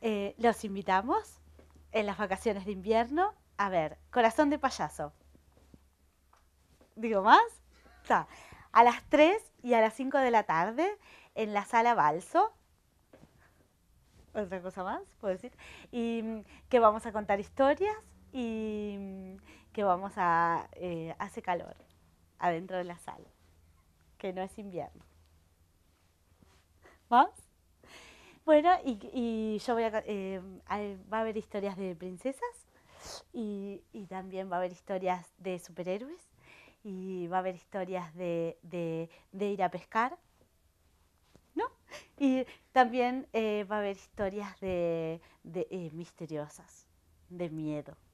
Eh, los invitamos en las vacaciones de invierno a ver Corazón de Payaso. ¿Digo más? A las 3 y a las 5 de la tarde en la sala Balso. Otra cosa más, puedo decir. Y mm, que vamos a contar historias y mm, que vamos a... Eh, hace calor adentro de la sala, que no es invierno. ¿Más? Bueno, y, yo voy a, eh, va a haber historias de princesas y, también va a haber historias de superhéroes y va a haber historias de, de, ir a pescar, ¿no? Y también eh, va a haber historias de, de eh, misteriosas, de miedo.